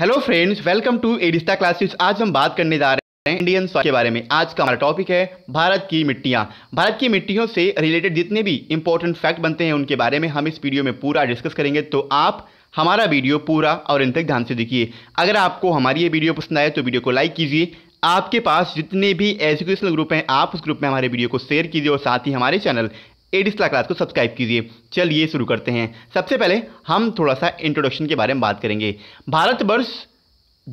hello friends welcome to एडिस्टा classes आज हम बात करने जा रहे हैं इंडियन सॉइल के बारे में आज का हमारा टॉपिक है भारत की मिट्टियाँ भारत की मिट्टियों से रिलेटेड जितने भी इंपॉर्टेंट फैक्ट बनते हैं उनके बारे में हम इस वीडियो में पूरा डिस्कस करेंगे तो आप हमारा वीडियो पूरा और इन तक ध्यान से देखिए अगर आपको हमारी ये वीडियो पसंद आए तो वीडियो को लाइक कीजिए आपके पास जितने भी एजुकेशनल ग्रुप हैं आप उस ग्रुप में हमारे वीडियो को शेयर कीजिए और साथ ही हमारे चैनल एडिस्ला क्लास को सब्सक्राइब कीजिए चलिए शुरू करते हैं सबसे पहले हम थोड़ा सा इंट्रोडक्शन के बारे में बात करेंगे भारतवर्ष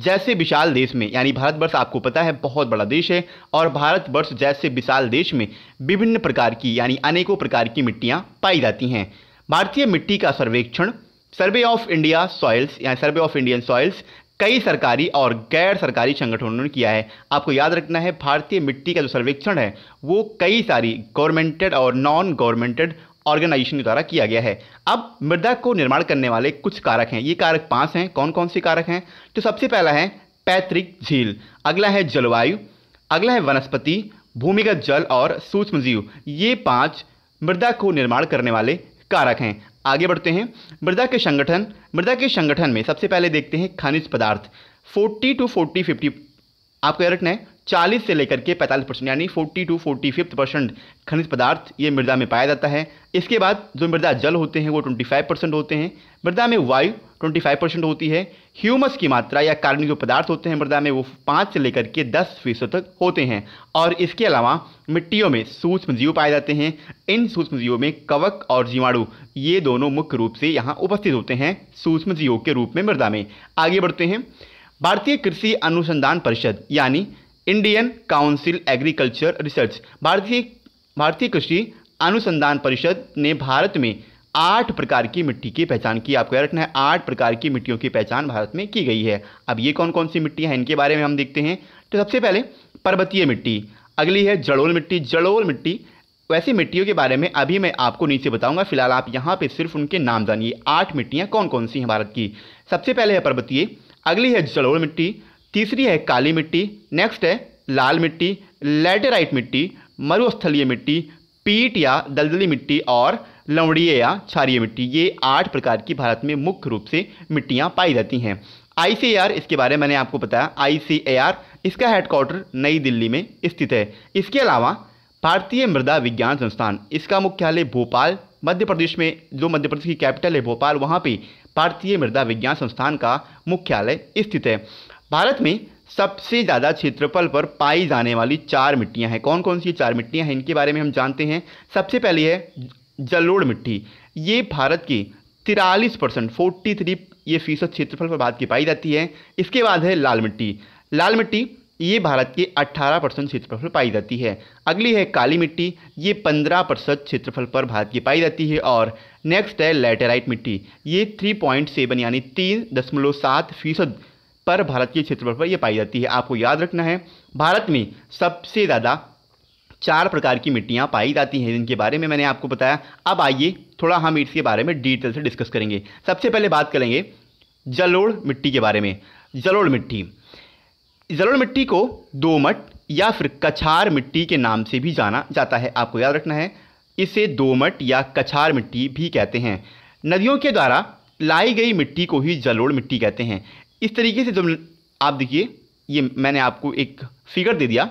जैसे विशाल देश में यानी भारतवर्ष आपको पता है बहुत बड़ा देश है और भारतवर्ष जैसे विशाल देश में विभिन्न प्रकार की यानी अनेकों प्रकार की मिट्टियाँ पाई जाती हैं भारतीय मिट्टी का सर्वेक्षण सर्वे ऑफ इंडिया सॉइल्स या सर्वे ऑफ इंडियन सॉइल्स कई सरकारी और गैर सरकारी संगठनों ने किया है आपको याद रखना है भारतीय मिट्टी का जो सर्वेक्षण है वो कई सारी गवर्नमेंटेड और नॉन गवर्नमेंटेड ऑर्गेनाइजेशन के द्वारा किया गया है अब मृदा को निर्माण करने वाले कुछ कारक हैं ये कारक पांच हैं कौन कौन से कारक हैं तो सबसे पहला है पैतृक झील अगला है जलवायु अगला है वनस्पति भूमिगत जल और सूक्ष्म जीव ये पांच मृदा को निर्माण करने वाले कारक हैं आगे बढ़ते हैं मृदा के संगठन मृदा के संगठन में सबसे पहले देखते हैं खनिज पदार्थ 40 टू 40 50 आपको याद रखना है 40 से लेकर के 45 परसेंट यानी 40 टू फोर्टी फिफ्थ परसेंट खनिज पदार्थ ये मृदा में पाया जाता है इसके बाद जो मृदा जल होते हैं वो 25 परसेंट होते हैं मृदा में वायु 25 परसेंट होती है ह्यूमस की मात्रा या कार्बनिक जो पदार्थ होते हैं मृदा में वो पाँच से लेकर के दस फीसद तक होते हैं और इसके अलावा मिट्टियों में सूक्ष्म जीव पाए जाते हैं इन सूक्ष्म जीवों में कवक और जीवाणु ये दोनों मुख्य रूप से यहाँ उपस्थित होते हैं सूक्ष्म जीवों के रूप में मृदा में आगे बढ़ते हैं भारतीय कृषि अनुसंधान परिषद यानी इंडियन काउंसिल एग्रीकल्चर रिसर्च भारतीय भारतीय कृषि अनुसंधान परिषद ने भारत में आठ प्रकार की मिट्टी की पहचान की आपको याद रखना है आठ प्रकार की मिट्टियों की पहचान भारत में की गई है अब ये कौन कौन सी मिट्टी है इनके बारे में हम देखते हैं तो सबसे पहले पर्वतीय मिट्टी अगली है जड़ोल मिट्टी जड़ोल मिट्टी वैसी मिट्टियों के बारे में अभी मैं आपको नीचे बताऊंगा फिलहाल आप यहाँ पे सिर्फ उनके नाम जानिए आठ मिट्टियाँ कौन कौन सी हैं भारत की सबसे पहले है पर्वतीय अगली है जड़ोल मिट्टी तीसरी है काली मिट्टी नेक्स्ट है लाल मिट्टी लेटेराइट मिट्टी मरुस्थलीय मिट्टी पीट या दलदली मिट्टी और लवड़ीय या क्षारीय मिट्टी ये आठ प्रकार की भारत में मुख्य रूप से मिट्टियाँ पाई जाती हैं आई इसके बारे में मैंने आपको बताया आई इसका हेडक्वार्टर नई दिल्ली में स्थित है इसके अलावा भारतीय मृदा विज्ञान संस्थान इसका मुख्यालय भोपाल मध्य प्रदेश में जो मध्य प्रदेश की कैपिटल है भोपाल वहाँ पे भारतीय मृदा विज्ञान संस्थान का मुख्यालय स्थित है भारत में सबसे ज़्यादा क्षेत्रफल पर पाई जाने वाली चार मिट्टियाँ हैं कौन कौन सी चार मिट्टियाँ हैं इनके बारे में हम जानते हैं सबसे पहली है जलोड़ मिट्टी ये भारत की तिरालीस परसेंट फोर्टी थ्री ये फीसद क्षेत्रफल पर भारत की पाई जाती है इसके बाद है लाल मिट्टी लाल मिट्टी ये भारत के अट्ठारह परसेंट क्षेत्रफल पर पाई जाती है अगली है काली मिट्टी ये पंद्रह प्रतिशत क्षेत्रफल पर भारत की पाई जाती है और नेक्स्ट है लेटेराइट मिट्टी ये सेवन यानी तीन दशमलव सात फीसद पर भारत के क्षेत्रफल पर यह पाई जाती है आपको याद रखना है भारत में सबसे ज़्यादा चार प्रकार की मिट्टियाँ पाई जाती हैं जिनके बारे में मैंने आपको बताया अब आइए थोड़ा हम इसके बारे में डिटेल से डिस्कस करेंगे सबसे पहले बात करेंगे जलोड़ मिट्टी के बारे में जलोड़ मिट्टी जलोड़ मिट्टी को दोमट या फिर कछार मिट्टी के नाम से भी जाना जाता है आपको याद रखना है इसे दोमट या कछार मिट्टी भी कहते हैं नदियों के द्वारा लाई गई मिट्टी को ही जलोड़ मिट्टी कहते हैं इस तरीके से जब आप देखिए ये मैंने आपको एक फिगर दे दिया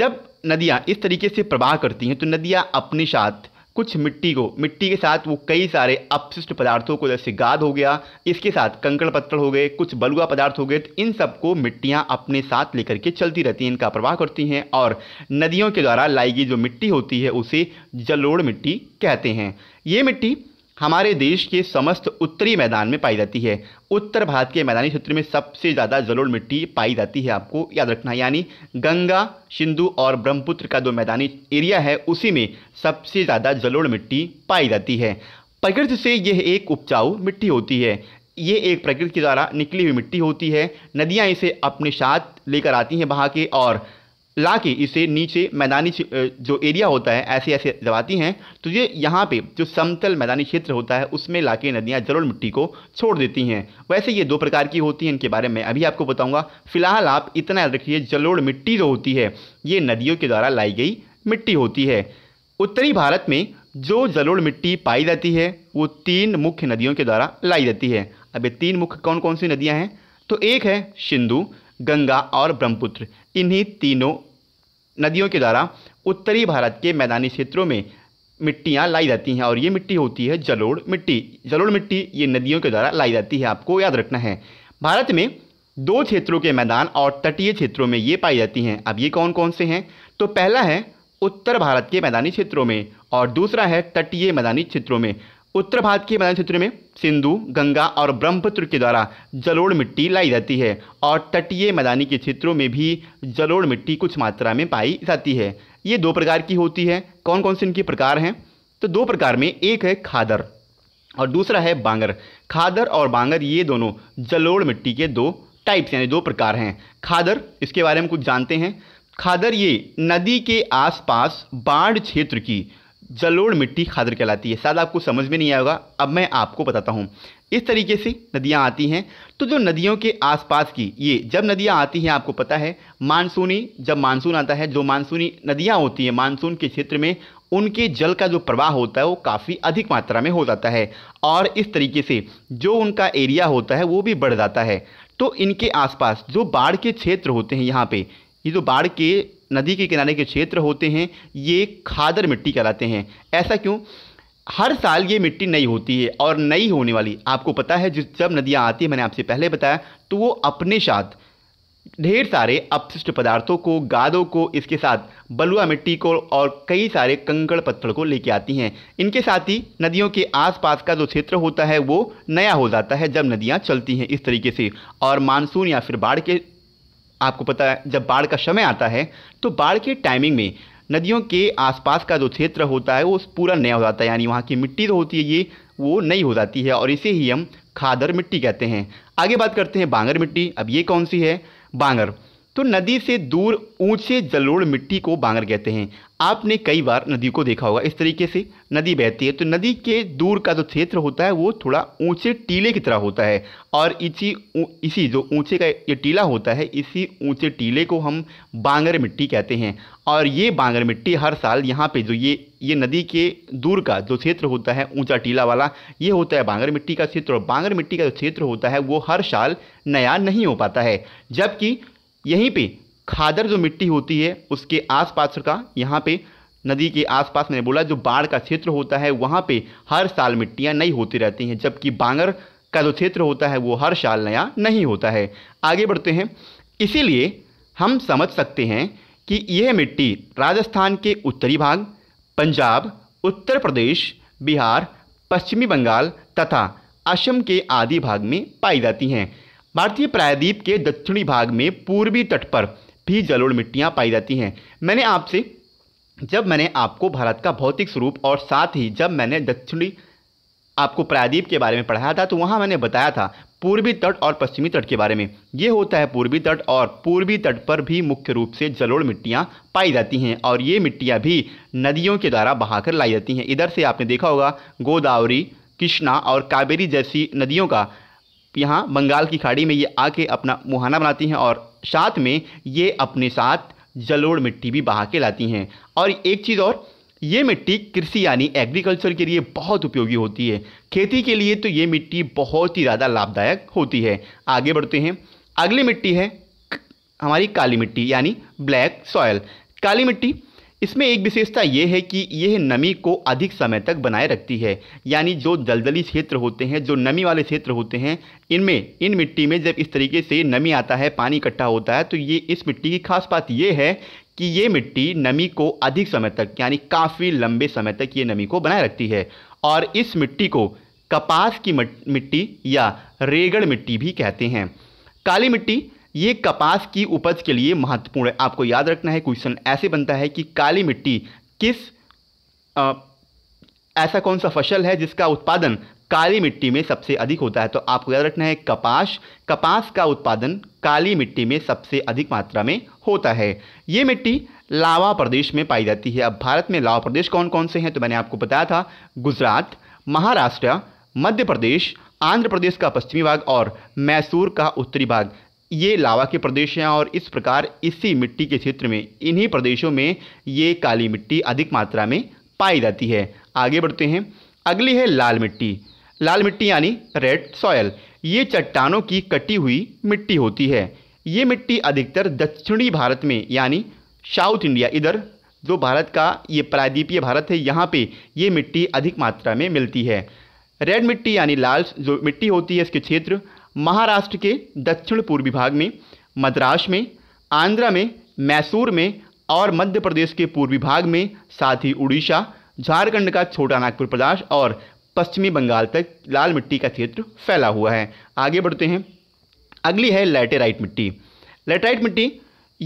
जब नदियाँ इस तरीके से प्रवाह करती हैं तो नदियाँ अपने साथ कुछ मिट्टी को मिट्टी के साथ वो कई सारे अपशिष्ट पदार्थों को जैसे गाद हो गया इसके साथ कंकड़ पत्थर हो गए कुछ बलुआ पदार्थ हो गए तो इन सब को मिट्टियाँ अपने साथ लेकर के चलती रहती हैं इनका प्रवाह करती हैं और नदियों के द्वारा लाई गई जो मिट्टी होती है उसे जलोड़ मिट्टी कहते हैं ये मिट्टी हमारे देश के समस्त उत्तरी मैदान में पाई जाती है उत्तर भारत के मैदानी क्षेत्र में सबसे ज़्यादा जलोढ़ मिट्टी पाई जाती है आपको याद रखना यानी गंगा सिंधु और ब्रह्मपुत्र का जो मैदानी एरिया है उसी में सबसे ज़्यादा जलोढ़ मिट्टी पाई जाती है प्रकृति से यह एक उपजाऊ मिट्टी होती है ये एक प्रकृति के द्वारा निकली हुई मिट्टी होती है नदियाँ इसे अपने साथ लेकर आती हैं बहा के और ला के इसे नीचे मैदानी जो एरिया होता है ऐसे ऐसे दबाती हैं तो ये यहाँ पे जो समतल मैदानी क्षेत्र होता है उसमें ला के नदियाँ जरूर मिट्टी को छोड़ देती हैं वैसे ये दो प्रकार की होती हैं इनके बारे में अभी आपको बताऊँगा फिलहाल आप इतना याद रखिए जलोड़ मिट्टी जो होती है ये नदियों के द्वारा लाई गई मिट्टी होती है उत्तरी भारत में जो जलोड़ मिट्टी पाई जाती है वो तीन मुख्य नदियों के द्वारा लाई जाती है अब ये तीन मुख्य कौन कौन सी नदियाँ हैं तो एक है सिंधु गंगा और ब्रह्मपुत्र इन्हीं तीनों नदियों के द्वारा उत्तरी भारत के मैदानी क्षेत्रों में मिट्टियाँ लाई जाती हैं और ये मिट्टी होती है जलोड़ मिट्टी जलोड़ मिट्टी ये नदियों के द्वारा लाई जाती है आपको याद रखना है भारत में दो क्षेत्रों के मैदान और तटीय क्षेत्रों में ये पाई जाती हैं अब ये कौन कौन से हैं तो पहला है उत्तर भारत के मैदानी क्षेत्रों में और दूसरा है तटीय मैदानी क्षेत्रों में उत्तर भारत के मैदानी क्षेत्र में सिंधु गंगा और ब्रह्मपुत्र के द्वारा जलोड़ मिट्टी लाई जाती है और तटीय मैदानी के क्षेत्रों में भी जलोड़ मिट्टी कुछ मात्रा में पाई जाती है ये दो प्रकार की होती है कौन कौन से इनके प्रकार हैं तो दो प्रकार में एक है खादर और दूसरा है बांगर खादर और बांगर ये दोनों जलोड़ मिट्टी के दो टाइप्स यानी दो प्रकार हैं खादर इसके बारे में कुछ जानते हैं खादर ये नदी के आसपास बाढ़ क्षेत्र की जलोड़ मिट्टी खादर कहलाती है शायद आपको समझ में नहीं आएगा अब मैं आपको बताता हूँ इस तरीके से नदियाँ आती हैं तो जो नदियों के आसपास की ये जब नदियाँ आती हैं आपको पता है मानसूनी जब मानसून आता है जो मानसूनी नदियाँ होती हैं मानसून के क्षेत्र में उनके जल का जो प्रवाह होता है वो काफ़ी अधिक मात्रा में हो जाता है और इस तरीके से जो उनका एरिया होता है वो भी बढ़ जाता है तो इनके आसपास जो बाढ़ के क्षेत्र होते हैं यहाँ पे ये जो बाढ़ के नदी के किनारे के क्षेत्र होते हैं ये खादर मिट्टी कहलाते हैं ऐसा क्यों हर साल ये मिट्टी नई होती है और नई होने वाली आपको पता है जिस जब नदियाँ आती हैं मैंने आपसे पहले बताया तो वो अपने साथ ढेर सारे अपशिष्ट पदार्थों को गादों को इसके साथ बलुआ मिट्टी को और कई सारे कंकड़ पत्थर को लेके आती हैं इनके साथ ही नदियों के आसपास का जो क्षेत्र होता है वो नया हो जाता है जब नदियाँ चलती हैं इस तरीके से और मानसून या फिर बाढ़ के आपको पता है जब बाढ़ का समय आता है तो बाढ़ के टाइमिंग में नदियों के आसपास का जो क्षेत्र होता है वो पूरा नया हो जाता है यानी वहाँ की मिट्टी जो होती है ये वो नई हो जाती है और इसे ही हम खादर मिट्टी कहते हैं आगे बात करते हैं बांगर मिट्टी अब ये कौन सी है बांगर तो नदी से दूर ऊंचे जलोड़ मिट्टी को बांगर कहते हैं आपने कई बार नदी को देखा होगा इस तरीके से नदी बहती है तो नदी के दूर का जो क्षेत्र होता है वो थोड़ा ऊंचे टीले की तरह होता है और इसी इसी जो ऊंचे का ये टीला होता है इसी ऊंचे टीले को हम बांगर मिट्टी कहते हैं और ये बांगर मिट्टी हर साल यहाँ पे जो ये ये नदी के दूर का जो क्षेत्र होता है ऊँचा टीला वाला ये होता है बांगर मिट्टी का क्षेत्र और बांगर मिट्टी का जो क्षेत्र होता है वो हर साल नया नहीं हो पाता है जबकि यहीं पे खादर जो मिट्टी होती है उसके आसपास का यहाँ पे नदी के आसपास मैंने बोला जो बाढ़ का क्षेत्र होता है वहाँ पे हर साल मिट्टियाँ नई होती रहती हैं जबकि बांगर का जो क्षेत्र होता है वो हर साल नया नहीं होता है आगे बढ़ते हैं इसीलिए हम समझ सकते हैं कि यह मिट्टी राजस्थान के उत्तरी भाग पंजाब उत्तर प्रदेश बिहार पश्चिमी बंगाल तथा असम के आदि भाग में पाई जाती हैं भारतीय प्रायद्वीप के दक्षिणी भाग में पूर्वी तट पर भी जलोढ़ मिट्टियाँ पाई जाती हैं मैंने आपसे जब मैंने आपको भारत का भौतिक स्वरूप और साथ ही जब मैंने दक्षिणी आपको प्रायद्वीप के बारे में पढ़ाया था तो वहाँ मैंने बताया था पूर्वी तट और पश्चिमी तट के बारे में ये होता है पूर्वी तट और पूर्वी तट पर भी मुख्य रूप से जलोढ़ मिट्टियाँ पाई जाती हैं और ये मिट्टियाँ भी नदियों के द्वारा बहाकर लाई जाती हैं इधर से आपने देखा होगा गोदावरी कृष्णा और कावेरी जैसी नदियों का यहाँ बंगाल की खाड़ी में ये आके अपना मुहाना बनाती हैं और साथ में ये अपने साथ जलोड़ मिट्टी भी बहा के लाती हैं और एक चीज़ और ये मिट्टी कृषि यानी एग्रीकल्चर के लिए बहुत उपयोगी होती है खेती के लिए तो ये मिट्टी बहुत ही ज़्यादा लाभदायक होती है आगे बढ़ते हैं अगली मिट्टी है हमारी काली मिट्टी यानी ब्लैक सॉयल काली मिट्टी इसमें एक विशेषता यह है कि यह नमी को अधिक समय तक बनाए रखती है यानी जो दलदली क्षेत्र होते हैं जो नमी वाले क्षेत्र होते हैं इनमें इन मिट्टी में जब इस तरीके से नमी आता है पानी इकट्ठा होता है तो ये इस मिट्टी की खास बात यह है कि ये मिट्टी नमी को अधिक समय तक यानी काफ़ी लंबे समय तक ये नमी को बनाए रखती है और इस मिट्टी को कपास की मिट्टी या रेगड़ मिट्टी भी कहते हैं काली मिट्टी ये कपास की उपज के लिए महत्वपूर्ण है आपको याद रखना है क्वेश्चन ऐसे बनता है कि काली मिट्टी किस आ, ऐसा कौन सा फसल है जिसका उत्पादन काली मिट्टी में सबसे अधिक होता है तो आपको याद रखना है कपास कपास का उत्पादन काली मिट्टी में सबसे अधिक मात्रा में होता है ये मिट्टी लावा प्रदेश में पाई जाती है अब भारत में लावा प्रदेश कौन कौन से हैं तो मैंने आपको बताया था गुजरात महाराष्ट्र मध्य प्रदेश आंध्र प्रदेश का पश्चिमी भाग और मैसूर का उत्तरी भाग ये लावा के प्रदेश हैं और इस प्रकार इसी मिट्टी के क्षेत्र में इन्हीं प्रदेशों में ये काली मिट्टी अधिक मात्रा में पाई जाती है आगे बढ़ते हैं अगली है लाल मिट्टी लाल मिट्टी यानी रेड सॉयल ये चट्टानों की कटी हुई मिट्टी होती है ये मिट्टी अधिकतर दक्षिणी भारत में यानी साउथ इंडिया इधर जो भारत का ये प्रायद्वीपीय भारत है यहाँ पे ये मिट्टी अधिक मात्रा में मिलती है रेड मिट्टी यानी लाल जो मिट्टी होती है इसके क्षेत्र महाराष्ट्र के दक्षिण पूर्वी भाग में मद्रास में आंध्रा में मैसूर में और मध्य प्रदेश के पूर्वी भाग में साथ ही उड़ीसा झारखंड का छोटा नागपुर प्रदेश और पश्चिमी बंगाल तक लाल मिट्टी का क्षेत्र फैला हुआ है आगे बढ़ते हैं अगली है लेटेराइट मिट्टी लेटेराइट मिट्टी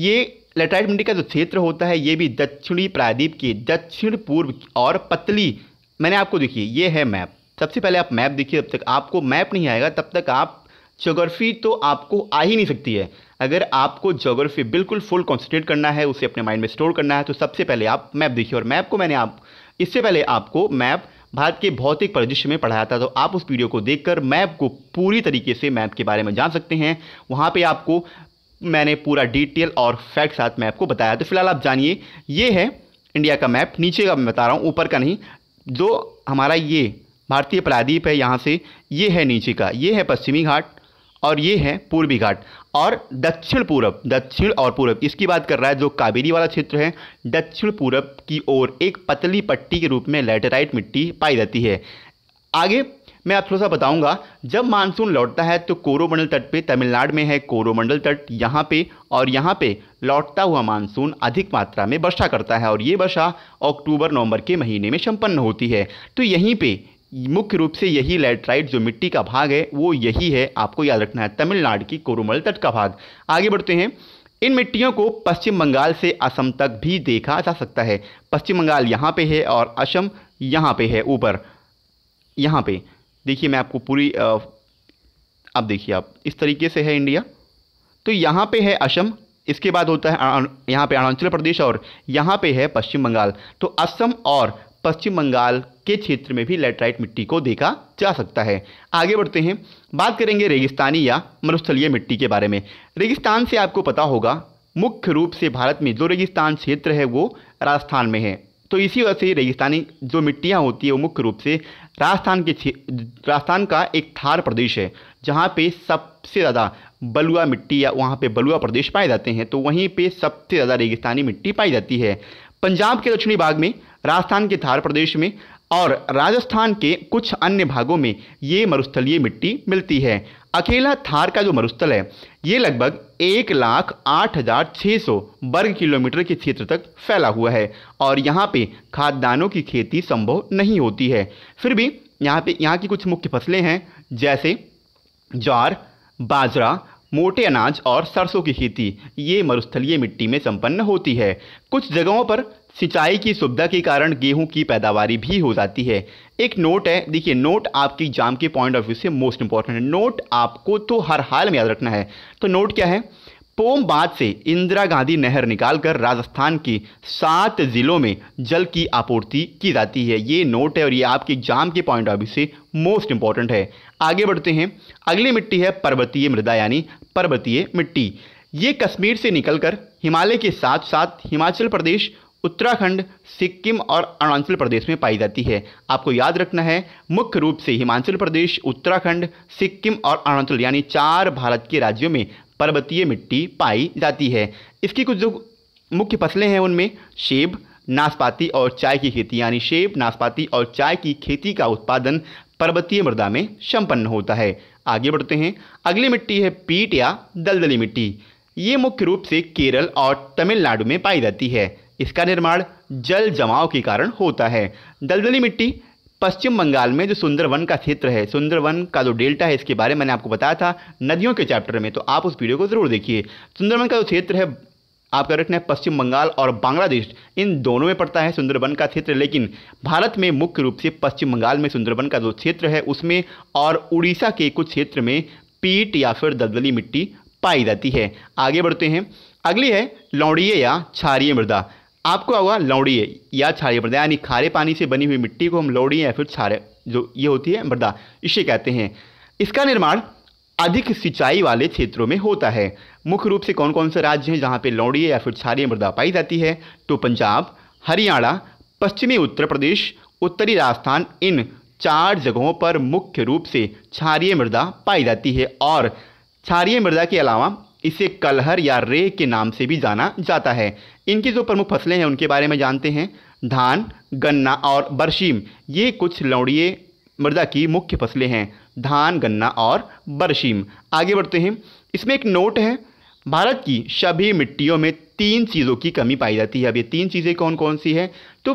ये लेटेराइट मिट्टी का जो क्षेत्र होता है ये भी दक्षिणी प्रायद्वीप के दक्षिण पूर्व और पतली मैंने आपको देखिए ये है मैप सबसे पहले आप मैप देखिए तब तक आपको मैप नहीं आएगा तब तक आप ज्योग्राफी तो आपको आ ही नहीं सकती है अगर आपको जोग्राफी बिल्कुल फुल कॉन्सेंट्रेट करना है उसे अपने माइंड में स्टोर करना है तो सबसे पहले आप मैप देखिए और मैप को मैंने आप इससे पहले आपको मैप भारत के भौतिक परिदृश्य में पढ़ाया था तो आप उस वीडियो को देखकर मैप को पूरी तरीके से मैप के बारे में जान सकते हैं वहाँ पर आपको मैंने पूरा डिटेल और फैक्ट साथ मैप को बताया तो फिलहाल आप जानिए ये है इंडिया का मैप नीचे का मैं बता रहा हूँ ऊपर का नहीं जो हमारा ये भारतीय प्रायद्वीप है यहाँ से ये है नीचे का ये है पश्चिमी घाट और ये है पूर्वी घाट और दक्षिण पूरब दक्षिण और पूरब इसकी बात कर रहा है जो कावेरी वाला क्षेत्र है दक्षिण पूरब की ओर एक पतली पट्टी के रूप में लेटेराइट मिट्टी पाई जाती है आगे मैं आप थोड़ा सा बताऊंगा जब मानसून लौटता है तो कोरोमंडल तट पे तमिलनाडु में है कोरोमंडल तट यहाँ पे और यहाँ पे लौटता हुआ मानसून अधिक मात्रा में वर्षा करता है और ये वर्षा अक्टूबर नवंबर के महीने में संपन्न होती है तो यहीं पे मुख्य रूप से यही लेटराइट जो मिट्टी का भाग है वो यही है आपको याद रखना है तमिलनाडु की कोरोमल तट का भाग आगे बढ़ते हैं इन मिट्टियों को पश्चिम बंगाल से असम तक भी देखा जा सकता है पश्चिम बंगाल यहाँ पे है और असम यहाँ पे है ऊपर यहाँ पे देखिए मैं आपको पूरी आप देखिए आप इस तरीके से है इंडिया तो यहाँ पे है असम इसके बाद होता है यहाँ पे अरुणाचल प्रदेश और यहाँ पे है पश्चिम बंगाल तो असम और पश्चिम बंगाल के क्षेत्र में भी लेटराइट मिट्टी को देखा जा सकता है आगे बढ़ते हैं बात करेंगे रेगिस्तानी या मरुस्थलीय मिट्टी के बारे में रेगिस्तान से आपको पता होगा मुख्य रूप से भारत में जो रेगिस्तान क्षेत्र है वो राजस्थान में है तो इसी वजह से रेगिस्तानी जो मिट्टियाँ होती है वो मुख्य रूप से राजस्थान के राजस्थान का एक थार प्रदेश है जहाँ पे सबसे ज़्यादा बलुआ मिट्टी या वहाँ पे बलुआ प्रदेश पाए जाते हैं तो वहीं पे सबसे ज़्यादा रेगिस्तानी मिट्टी पाई जाती है पंजाब के दक्षिणी भाग में राजस्थान के थार प्रदेश में और राजस्थान के कुछ अन्य भागों में ये मरुस्थलीय मिट्टी मिलती है अकेला थार का जो मरुस्थल है ये लगभग एक लाख आठ हज़ार छः सौ वर्ग किलोमीटर के क्षेत्र तक फैला हुआ है और यहाँ पे खाद्यान्नों की खेती संभव नहीं होती है फिर भी यहाँ पे यहाँ की कुछ मुख्य फसलें हैं जैसे ज्वार बाजरा मोटे अनाज और सरसों की खेती ये मरुस्थलीय मिट्टी में संपन्न होती है कुछ जगहों पर सिंचाई की सुविधा के कारण गेहूं की पैदावार भी हो जाती है एक नोट है देखिए नोट आपकी एग्जाम के पॉइंट ऑफ व्यू से मोस्ट इंपॉर्टेंट है नोट आपको तो हर हाल में याद रखना है तो नोट क्या है पोम पोमबाद से इंदिरा गांधी नहर निकालकर राजस्थान के सात जिलों में जल की आपूर्ति की जाती है ये नोट है और ये आपके एग्जाम के पॉइंट ऑफ व्यू से मोस्ट इंपॉर्टेंट है आगे बढ़ते हैं अगली मिट्टी है पर्वतीय मृदा यानी पर्वतीय मिट्टी ये कश्मीर से निकलकर हिमालय के साथ साथ हिमाचल प्रदेश उत्तराखंड सिक्किम और अरुणाचल प्रदेश में पाई जाती है आपको याद रखना है मुख्य रूप से हिमाचल प्रदेश उत्तराखंड सिक्किम और अरुणाचल यानी चार भारत के राज्यों में पर्वतीय मिट्टी पाई जाती है इसकी कुछ जो मुख्य फसलें हैं उनमें सेब नाशपाती और चाय की खेती यानी सेब नाशपाती और चाय की खेती का उत्पादन पर्वतीय मृदा में संपन्न होता है आगे बढ़ते हैं अगली मिट्टी है पीट या दलदली मिट्टी ये मुख्य रूप से केरल और तमिलनाडु में पाई जाती है इसका निर्माण जल जमाव के कारण होता है दलदली मिट्टी पश्चिम बंगाल में जो सुंदरवन का क्षेत्र है सुंदरवन का जो डेल्टा है इसके बारे में मैंने आपको बताया था नदियों के चैप्टर में तो आप उस वीडियो को जरूर देखिए सुंदरवन का जो क्षेत्र है आपका रखना है पश्चिम बंगाल और बांग्लादेश इन दोनों में पड़ता है सुंदरबन का क्षेत्र लेकिन भारत में मुख्य रूप से पश्चिम बंगाल में सुंदरबन का जो क्षेत्र है उसमें और उड़ीसा के कुछ क्षेत्र में पीट या फिर दलदली मिट्टी पाई जाती है आगे बढ़ते हैं अगली है लौड़िए या क्षारिय मृदा आपको होगा लौड़ी या छारी मृदा यानी खारे पानी से बनी हुई मिट्टी को हम लौड़ी या फिर छारे जो ये होती है मृदा इसे कहते हैं इसका निर्माण अधिक सिंचाई वाले क्षेत्रों में होता है मुख्य रूप से कौन कौन से राज्य हैं जहाँ पे लौड़ी या फिर छारी मृदा पाई जाती है तो पंजाब हरियाणा पश्चिमी उत्तर प्रदेश उत्तरी राजस्थान इन चार जगहों पर मुख्य रूप से क्षारीय मृदा पाई जाती है और क्षारीय मृदा के अलावा इसे कलहर या रे के नाम से भी जाना जाता है इनकी जो प्रमुख फसलें हैं उनके बारे में जानते हैं धान गन्ना और बरसीम ये कुछ लौड़िए मृदा की मुख्य फसलें हैं धान गन्ना और बरशीम आगे बढ़ते हैं इसमें एक नोट है भारत की सभी मिट्टियों में तीन चीज़ों की कमी पाई जाती है अब ये तीन चीज़ें कौन कौन सी हैं तो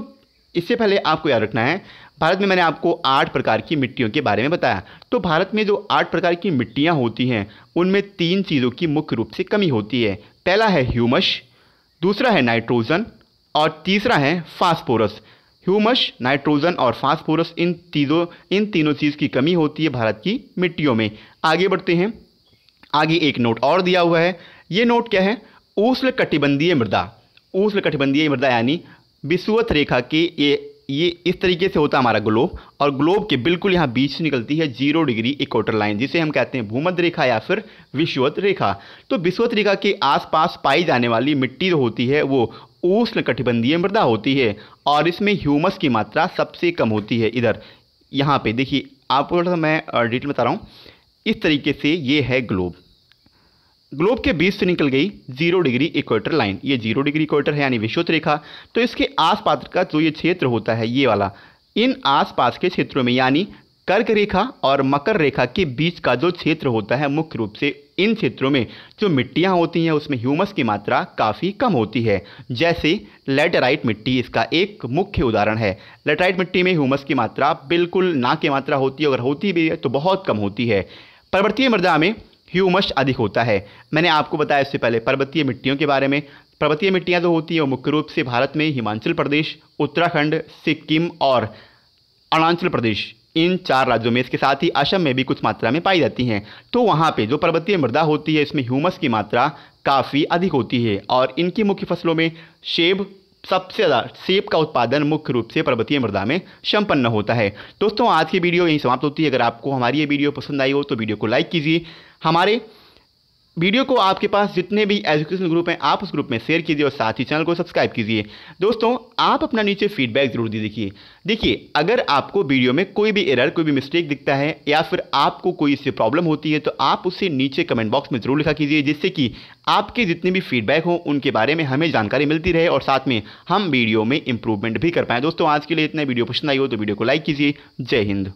इससे पहले आपको याद रखना है भारत में मैंने आपको आठ प्रकार की मिट्टियों के बारे में बताया तो भारत में जो आठ प्रकार की मिट्टियाँ होती हैं उनमें तीन चीज़ों की मुख्य रूप से कमी होती है पहला है ह्यूमस दूसरा है नाइट्रोजन और तीसरा है फास्फोरस ह्यूमस नाइट्रोजन और फास्फोरस इन तीनों इन तीनों चीज़ की कमी होती है भारत की मिट्टियों में आगे बढ़ते हैं आगे एक नोट और दिया हुआ है ये नोट क्या है उष्ण कटिबंधीय मृदा उष्ण कटिबंधीय मृदा यानी विषुवत रेखा के ये ये इस तरीके से होता है हमारा ग्लोब और ग्लोब के बिल्कुल यहाँ बीच से निकलती है जीरो डिग्री इक्वेटर लाइन जिसे हम कहते हैं भूमध्य रेखा या फिर विश्वत रेखा तो विश्वत रेखा के आसपास पाई जाने वाली मिट्टी जो होती है वो उष्ण कटिबंधीय मृदा होती है और इसमें ह्यूमस की मात्रा सबसे कम होती है इधर यहाँ पर देखिए आपको थोड़ा सा मैं डिटेल बता रहा हूँ इस तरीके से ये है ग्लोब ग्लोब के बीच से निकल गई जीरो डिग्री इक्वेटर लाइन ये जीरो डिग्री इक्वेटर है यानी विश्वत रेखा तो इसके आसपास का जो ये क्षेत्र होता है ये वाला इन आसपास के क्षेत्रों में यानी कर्क रेखा और मकर रेखा के बीच का जो क्षेत्र होता है मुख्य रूप से इन क्षेत्रों में जो मिट्टियाँ होती हैं उसमें ह्यूमस की मात्रा काफ़ी कम होती है जैसे लेटराइट मिट्टी इसका एक मुख्य उदाहरण है लेटराइट मिट्टी में ह्यूमस की मात्रा बिल्कुल ना की मात्रा होती है अगर होती भी है तो बहुत कम होती है पर्वतीय मृदा में ह्यूमस अधिक होता है मैंने आपको बताया इससे पहले पर्वतीय मिट्टियों के बारे में पर्वतीय मिट्टियाँ जो होती हैं वो मुख्य रूप से भारत में हिमाचल प्रदेश उत्तराखंड सिक्किम और अरुणाचल प्रदेश इन चार राज्यों में इसके साथ ही असम में भी कुछ मात्रा में पाई जाती हैं तो वहाँ पे जो पर्वतीय मृदा होती है इसमें ह्यूमस की मात्रा काफ़ी अधिक होती है और इनकी मुख्य फसलों में सेब सबसे ज़्यादा सेब का उत्पादन मुख्य रूप से पर्वतीय मृदा में संपन्न होता है दोस्तों आज की वीडियो यहीं समाप्त होती है अगर आपको हमारी ये वीडियो पसंद आई हो तो वीडियो को लाइक कीजिए हमारे वीडियो को आपके पास जितने भी एजुकेशनल ग्रुप हैं आप उस ग्रुप में शेयर कीजिए और साथ ही चैनल को सब्सक्राइब कीजिए दोस्तों आप अपना नीचे फीडबैक जरूर दे देखिए देखिए अगर आपको वीडियो में कोई भी एरर कोई भी मिस्टेक दिखता है या फिर आपको कोई इससे प्रॉब्लम होती है तो आप उसे नीचे कमेंट बॉक्स में जरूर लिखा कीजिए जिससे कि आपके जितने भी फीडबैक हों उनके बारे में हमें जानकारी मिलती रहे और साथ में हम वीडियो में इंप्रूवमेंट भी कर पाएँ दोस्तों आज के लिए इतना वीडियो पसंद आई हो तो वीडियो को लाइक कीजिए जय हिंद